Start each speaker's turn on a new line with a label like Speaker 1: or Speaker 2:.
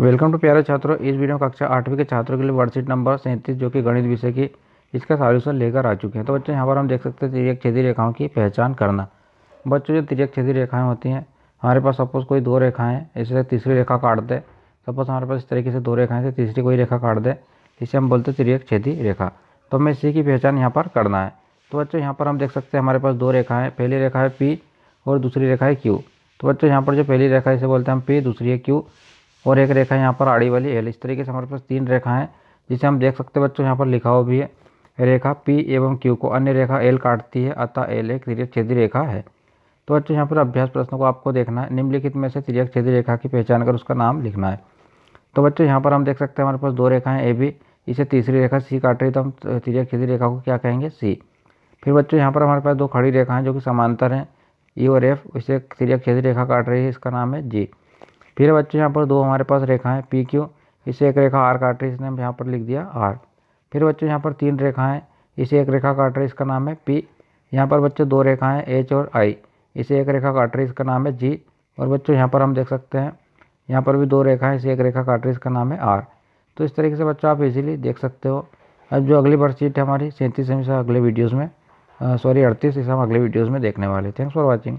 Speaker 1: welcome to प्यारे छात्रों इस वीडियो कक्षा आठवीं के छात्रों के लिए वर्कशीट नंबर सैंतीस जो कि गणित विषय की इसका सॉल्यूशन लेकर आ चुके हैं तो बच्चों यहाँ पर हम देख सकते हैं तिरक छेदी रेखाओं की पहचान करना बच्चों जो तिरक छेदी रेखाएं होती हैं हमारे पास सपोज कोई दो रेखाएँ इससे तीसरी रेखा काट दे सपोज हमारे पास इस तरीके से दो रेखाएँ से तीसरी कोई रेखा काट दे इसे हम बोलते हैं तिरक छेदी रेखा तो हमें इसी की पहचान यहाँ पर करना है तो बच्चों यहाँ पर हम देख सकते हैं हमारे पास दो रेखाएँ पहली रेखा है पी और दूसरी रेखा है क्यू तो बच्चों यहाँ पर जो पहली रेखा है इसे बोलते हैं हम पी दूसरी है क्यू और एक रेखा यहाँ पर आड़ी वाली एल इस तरीके से हमारे पास तीन रेखा है जिसे हम देख सकते हैं बच्चों यहाँ पर लिखा हुआ भी है रेखा पी एवं क्यू को अन्य रेखा एल काटती है अतः एल एक तिरक छेदी रेखा है तो बच्चों यहाँ पर अभ्यास प्रश्नों को आपको देखना है निम्नलिखित में से तिरक छेदी रेखा की पहचान कर उसका नाम लिखना है तो बच्चों यहाँ पर हम देख सकते हैं हमारे पास दो रेखाएँ ए बी इसे तीसरी रेखा सी काट रही तो हम तिरक छेदी रेखा को क्या कहेंगे सी फिर बच्चों यहाँ पर हमारे पास दो खड़ी रेखाएँ जो कि समांतर हैं ई e और एफ इसे तिरक छेदी रेखा काट रही है इसका नाम है जी फिर बच्चे यहाँ पर दो हमारे पास रेखाएँ पी क्यू इसे एक रेखा आर काट रही है इसने यहाँ पर लिख दिया आर फिर बच्चों यहाँ पर तीन रेखाएँ इसे एक रेखा काट रही इसका नाम है पी यहाँ पर बच्चों दो रेखाएँ एच और आई इसे एक रेखा काट रही इसका नाम है जी और बच्चों यहाँ पर हम देख सकते हैं यहाँ पर भी दो रेखाएं इसे एक रेखा काट रही इसका नाम है आर तो इस तरीके से बच्चों आप इजीली देख सकते हो अब जो अगली वर्कशीट है हमारी सैंतीस हम अगले वीडियोज़ में सॉरी अड़तीस इसे हम अगले वीडियोज़ में देखने वाले थैंक्स फॉर वॉचिंग